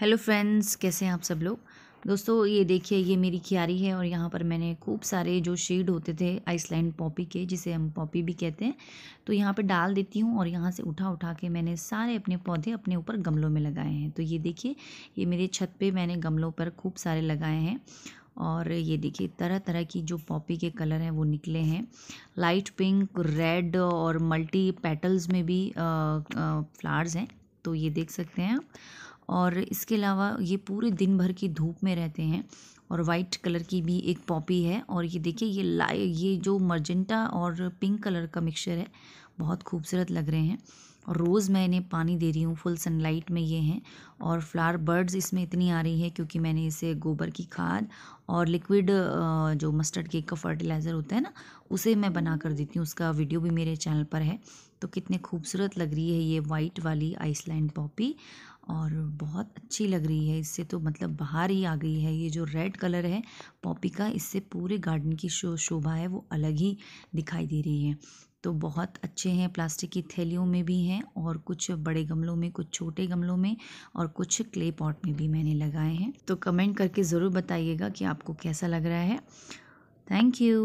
hello friends कैसे हैं आप सब लोग दोस्तों ये देखिए ये मेरी क्यारी है और यहाँ पर मैंने खूब सारे जो शेड होते थे आइसलैंड पॉपी के जिसे हम पॉपी भी कहते हैं तो यहाँ पर डाल देती हूँ और यहाँ से उठा उठा के मैंने सारे अपने पौधे अपने ऊपर गमलों में लगाए हैं तो ये देखिए ये मेरे छत पर मैंने गमलों पर खूब सारे लगाए हैं और ये देखिए तरह तरह की जो पॉपी के कलर हैं वो निकले हैं लाइट पिंक रेड और मल्टी पेटल्स में भी फ्लावर्स हैं तो ये देख सकते हैं आप और इसके अलावा ये पूरे दिन भर की धूप में रहते हैं और वाइट कलर की भी एक पॉपी है और ये देखिए ये लाइ ये जो मर्जेंटा और पिंक कलर का मिक्सचर है बहुत खूबसूरत लग रहे हैं और रोज़ मैं इन्हें पानी दे रही हूँ फुल सनलाइट में ये हैं और फ्लावर बर्ड्स इसमें इतनी आ रही है क्योंकि मैंने इसे गोबर की खाद और लिक्विड जो मस्टर्ड केक का फर्टिलाइज़र होता है ना उसे मैं बना कर देती हूँ उसका वीडियो भी मेरे चैनल पर है तो कितने खूबसूरत लग रही है ये वाइट वाली आइसलैंड पॉपी और बहुत अच्छी लग रही है इससे तो मतलब बाहर ही आ गई है ये जो रेड कलर है पॉपी का इससे पूरे गार्डन की शो शोभा है वो अलग ही दिखाई दे रही है तो बहुत अच्छे हैं प्लास्टिक की थैलियों में भी हैं और कुछ बड़े गमलों में कुछ छोटे गमलों में और कुछ क्ले पॉट में भी मैंने लगाए हैं तो कमेंट करके ज़रूर बताइएगा कि आपको कैसा लग रहा है थैंक यू